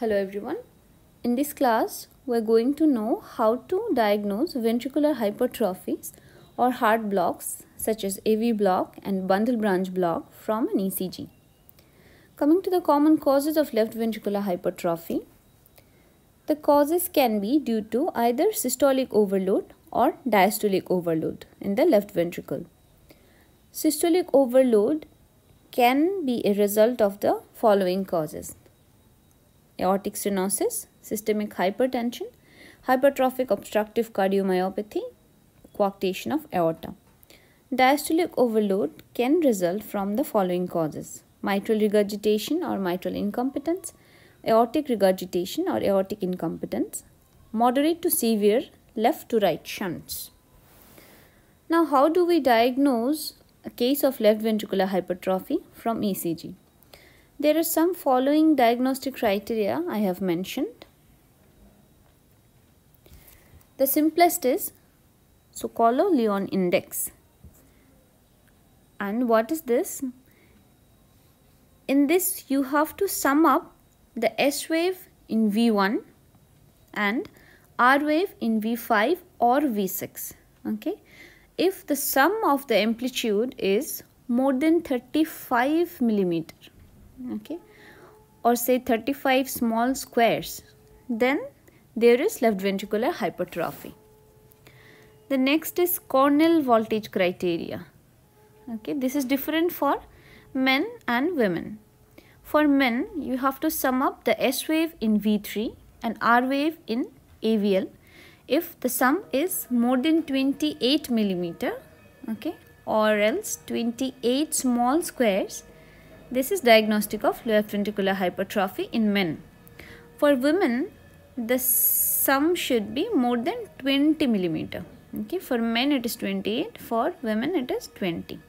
Hello everyone. In this class, we're going to know how to diagnose ventricular hypertrophies or heart blocks such as AV block and bundle branch block from an ECG. Coming to the common causes of left ventricular hypertrophy, the causes can be due to either systolic overload or diastolic overload in the left ventricle. Systolic overload can be a result of the following causes aortic stenosis, systemic hypertension, hypertrophic obstructive cardiomyopathy, coarctation of aorta. Diastolic overload can result from the following causes. Mitral regurgitation or mitral incompetence, aortic regurgitation or aortic incompetence, moderate to severe left to right shunts. Now how do we diagnose a case of left ventricular hypertrophy from ECG? There are some following diagnostic criteria I have mentioned. The simplest is Sokolo Leon index. And what is this? In this, you have to sum up the S wave in V1 and R wave in V5 or V6. Okay. If the sum of the amplitude is more than 35 millimeter okay or say 35 small squares then there is left ventricular hypertrophy the next is Cornell voltage criteria okay this is different for men and women for men you have to sum up the S wave in V3 and R wave in AVL if the sum is more than 28 millimeter okay or else 28 small squares this is diagnostic of left ventricular hypertrophy in men. For women, the sum should be more than 20 millimeter. Okay, for men it is 28, for women it is 20.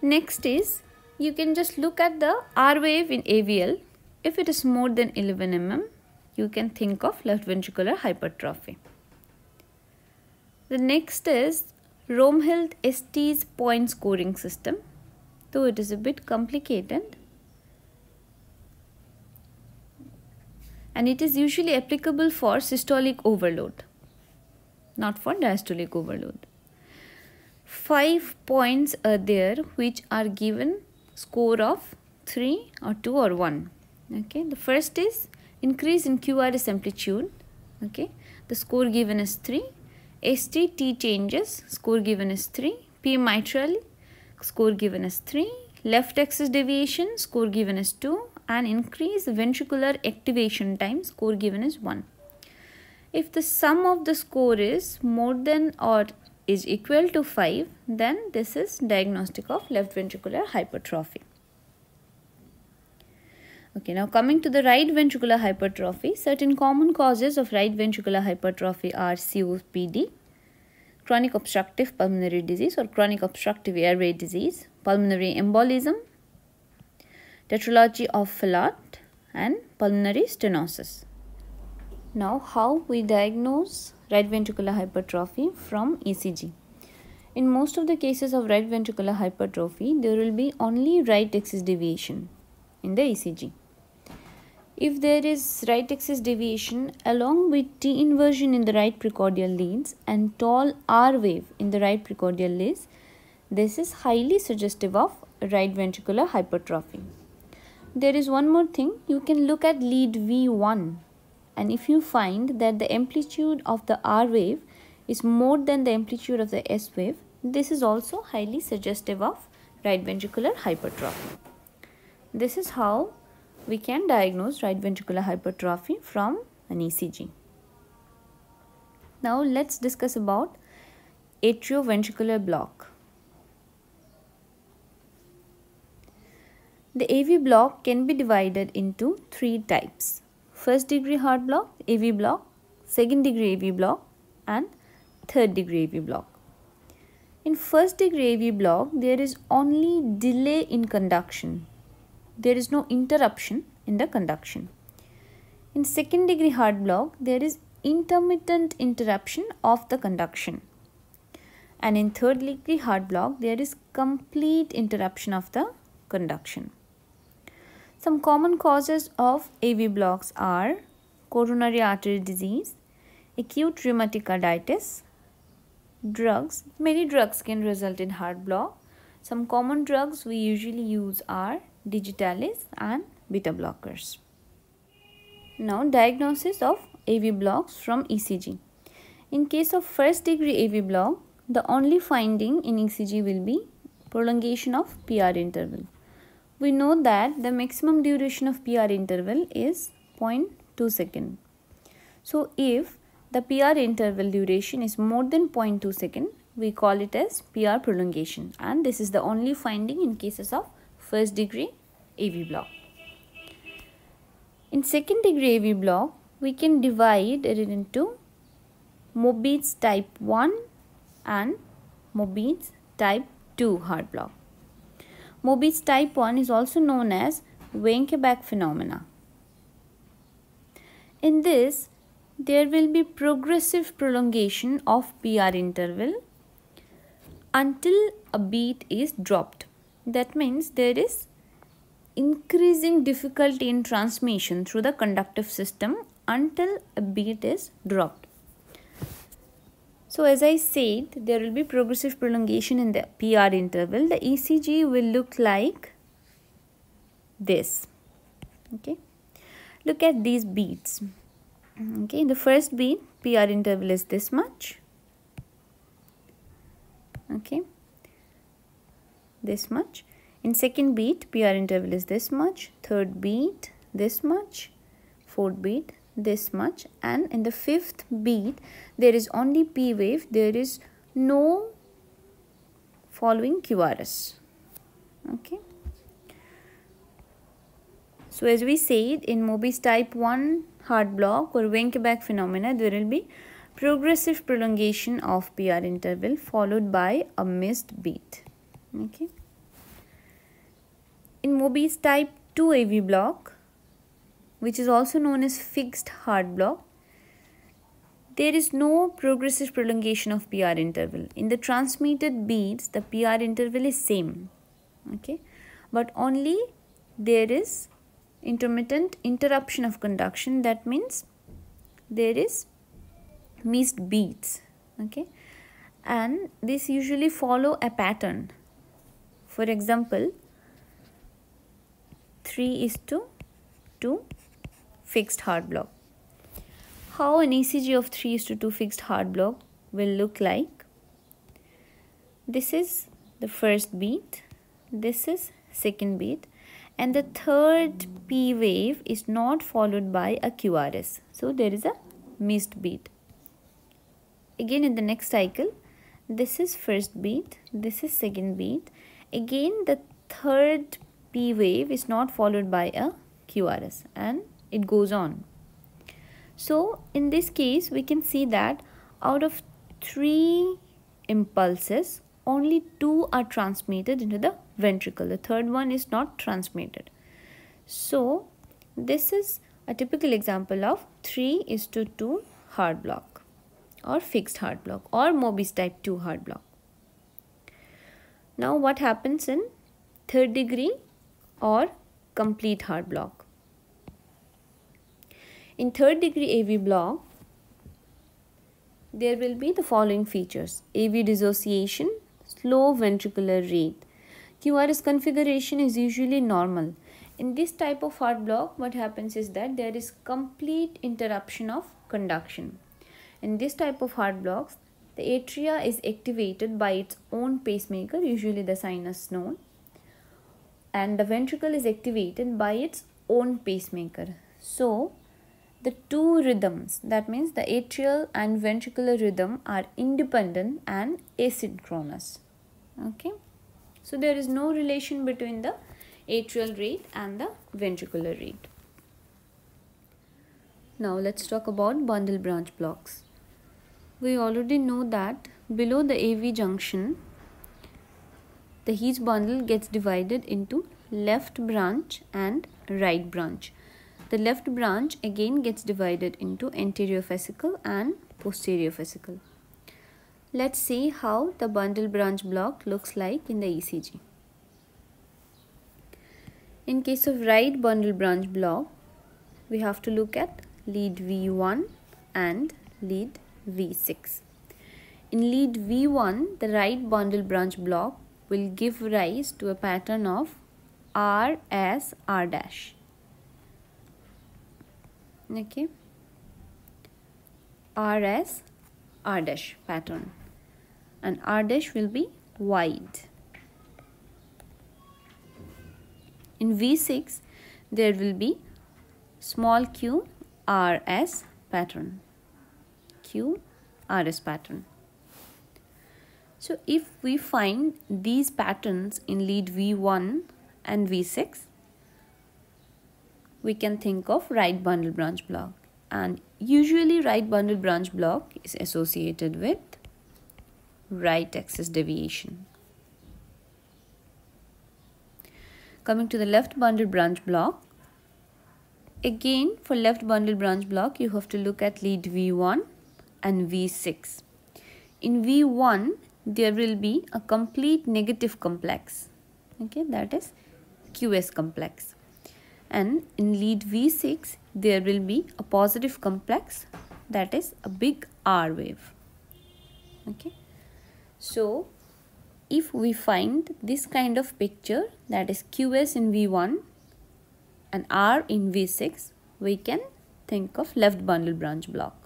Next is, you can just look at the R wave in AVL. If it is more than 11 mm, you can think of left ventricular hypertrophy. The next is Romhild ST's point scoring system though it is a bit complicated and it is usually applicable for systolic overload not for diastolic overload five points are there which are given score of 3 or 2 or 1 okay the first is increase in QRS amplitude okay the score given is 3 STT changes score given is 3 P mitral score given as 3 left axis deviation score given as 2 and increased ventricular activation time score given as 1 if the sum of the score is more than or is equal to 5 then this is diagnostic of left ventricular hypertrophy Okay, now coming to the right ventricular hypertrophy, certain common causes of right ventricular hypertrophy are COPD, chronic obstructive pulmonary disease or chronic obstructive airway disease, pulmonary embolism, tetralogy of Fallot and pulmonary stenosis. Now how we diagnose right ventricular hypertrophy from ECG. In most of the cases of right ventricular hypertrophy, there will be only right axis deviation in the ECG. If there is right axis deviation along with T inversion in the right precordial leads and tall R wave in the right precordial leads, this is highly suggestive of right ventricular hypertrophy. There is one more thing, you can look at lead V1 and if you find that the amplitude of the R wave is more than the amplitude of the S wave, this is also highly suggestive of right ventricular hypertrophy. This is how we can diagnose right ventricular hypertrophy from an ECG. Now let's discuss about atrioventricular block. The AV block can be divided into three types. First degree heart block, AV block, second degree AV block and third degree AV block. In first degree AV block, there is only delay in conduction there is no interruption in the conduction. In second degree hard block, there is intermittent interruption of the conduction. And in third degree hard block, there is complete interruption of the conduction. Some common causes of AV blocks are coronary artery disease, acute rheumatic carditis, drugs. Many drugs can result in heart block. Some common drugs we usually use are digitalis and beta blockers. Now diagnosis of AV blocks from ECG. In case of first degree AV block, the only finding in ECG will be prolongation of PR interval. We know that the maximum duration of PR interval is 0.2 second. So if the PR interval duration is more than 0.2 second, we call it as PR prolongation and this is the only finding in cases of first degree AV block. In second degree AV block, we can divide it into Mobits type 1 and Mobits type 2 heart block. Mobits type 1 is also known as Wenkeback phenomena. In this, there will be progressive prolongation of PR interval until a beat is dropped. That means there is increasing difficulty in transmission through the conductive system until a beat is dropped. So as I said, there will be progressive prolongation in the PR interval. The ECG will look like this. Okay. Look at these beats. Okay, the first beat PR interval is this much. Okay this much. In second beat, PR interval is this much. Third beat, this much. Fourth beat, this much. And in the fifth beat, there is only P wave. There is no following QRS. Okay. So as we said, in Mobius type 1 heart block or Wenckebach phenomena, there will be progressive prolongation of PR interval followed by a missed beat okay in mobius type 2 av block which is also known as fixed heart block there is no progressive prolongation of PR interval. In the transmitted beats, the PR interval is same, okay? But only there is intermittent interruption of conduction. That means there is missed beats, okay? And this usually follow a pattern. For example, 3 is to 2 fixed hard block. How an ECG of 3 is to 2 fixed hard block will look like? This is the first beat, this is second beat and the third P wave is not followed by a QRS. So there is a missed beat. Again in the next cycle, this is first beat, this is second beat again the third p wave is not followed by a qrs and it goes on so in this case we can see that out of three impulses only two are transmitted into the ventricle the third one is not transmitted so this is a typical example of 3 is to 2 hard block or fixed hard block or Mobius type 2 hard block now what happens in third degree or complete heart block? In third degree AV block, there will be the following features. AV dissociation, slow ventricular rate. QRS configuration is usually normal. In this type of heart block, what happens is that there is complete interruption of conduction. In this type of heart blocks, the atria is activated by its own pacemaker, usually the sinus node, and the ventricle is activated by its own pacemaker. So, the two rhythms, that means the atrial and ventricular rhythm, are independent and asynchronous. Okay, so there is no relation between the atrial rate and the ventricular rate. Now let's talk about bundle branch blocks we already know that below the AV junction, the heat bundle gets divided into left branch and right branch. The left branch again gets divided into anterior fascicle and posterior fascicle. Let's see how the bundle branch block looks like in the ECG. In case of right bundle branch block, we have to look at lead V1 and lead V6. In lead V1, the right bundle branch block will give rise to a pattern of R S R dash. Okay. R S R dash pattern. And R dash will be wide. In V6, there will be small Q R S pattern. RS pattern. So if we find these patterns in lead V1 and V6, we can think of right bundle branch block. And usually right bundle branch block is associated with right axis deviation. Coming to the left bundle branch block, again for left bundle branch block you have to look at lead V1 and V6. In V1, there will be a complete negative complex. Okay, that is QS complex. And in lead V6, there will be a positive complex that is a big R wave. Okay. So, if we find this kind of picture that is QS in V1 and R in V6, we can think of left bundle branch block.